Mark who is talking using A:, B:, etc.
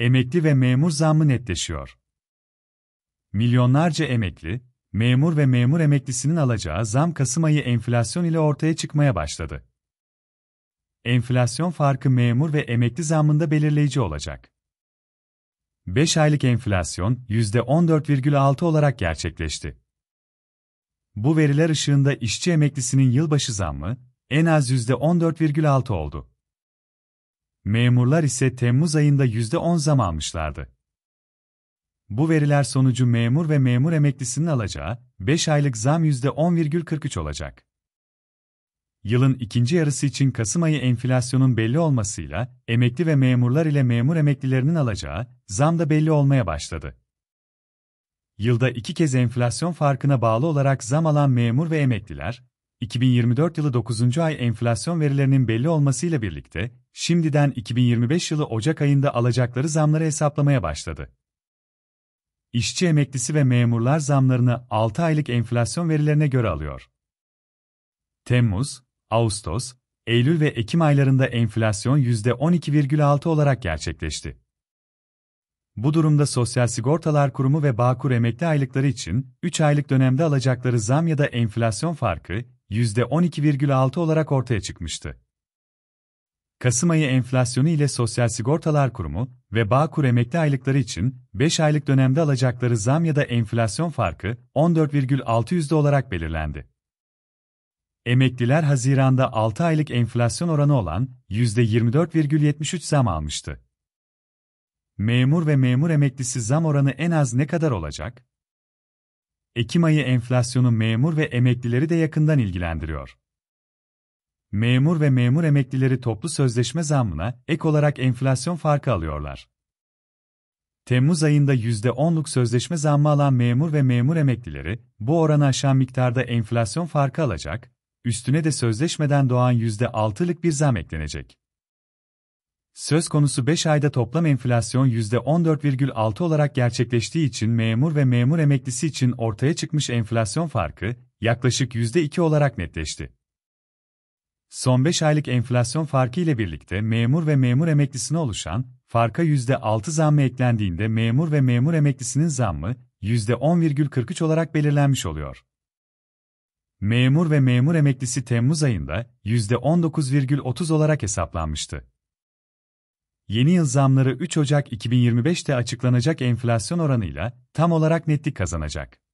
A: Emekli ve memur zammı netleşiyor. Milyonlarca emekli, memur ve memur emeklisinin alacağı zam Kasım ayı enflasyon ile ortaya çıkmaya başladı. Enflasyon farkı memur ve emekli zammında belirleyici olacak. 5 aylık enflasyon %14,6 olarak gerçekleşti. Bu veriler ışığında işçi emeklisinin yılbaşı zammı en az %14,6 oldu. Memurlar ise Temmuz ayında %10 zam almışlardı. Bu veriler sonucu memur ve memur emeklisinin alacağı 5 aylık zam %10,43 olacak. Yılın ikinci yarısı için Kasım ayı enflasyonun belli olmasıyla emekli ve memurlar ile memur emeklilerinin alacağı zam da belli olmaya başladı. Yılda iki kez enflasyon farkına bağlı olarak zam alan memur ve emekliler, 2024 yılı 9. ay enflasyon verilerinin belli olmasıyla birlikte, şimdiden 2025 yılı Ocak ayında alacakları zamları hesaplamaya başladı. İşçi emeklisi ve memurlar zamlarını 6 aylık enflasyon verilerine göre alıyor. Temmuz, Ağustos, Eylül ve Ekim aylarında enflasyon %12,6 olarak gerçekleşti. Bu durumda Sosyal Sigortalar Kurumu ve Bağkur emekli aylıkları için 3 aylık dönemde alacakları zam ya da enflasyon farkı %12,6 olarak ortaya çıkmıştı. Kasım ayı enflasyonu ile Sosyal Sigortalar Kurumu ve Bağkur emekli aylıkları için 5 aylık dönemde alacakları zam ya da enflasyon farkı 14,6 olarak belirlendi. Emekliler Haziran'da 6 aylık enflasyon oranı olan %24,73 zam almıştı. Memur ve memur emeklisi zam oranı en az ne kadar olacak? Ekim ayı enflasyonu memur ve emeklileri de yakından ilgilendiriyor. Memur ve memur emeklileri toplu sözleşme zammına ek olarak enflasyon farkı alıyorlar. Temmuz ayında %10'luk sözleşme zammı alan memur ve memur emeklileri, bu oranı aşan miktarda enflasyon farkı alacak, üstüne de sözleşmeden doğan %6'lık bir zam eklenecek. Söz konusu 5 ayda toplam enflasyon %14,6 olarak gerçekleştiği için memur ve memur emeklisi için ortaya çıkmış enflasyon farkı yaklaşık %2 olarak netleşti. Son 5 aylık enflasyon farkı ile birlikte memur ve memur emeklisine oluşan farka %6 zammı eklendiğinde memur ve memur emeklisinin zammı %10,43 olarak belirlenmiş oluyor. Memur ve memur emeklisi Temmuz ayında %19,30 olarak hesaplanmıştı. Yeni yıl zamları 3 Ocak 2025'te açıklanacak enflasyon oranıyla tam olarak netlik kazanacak.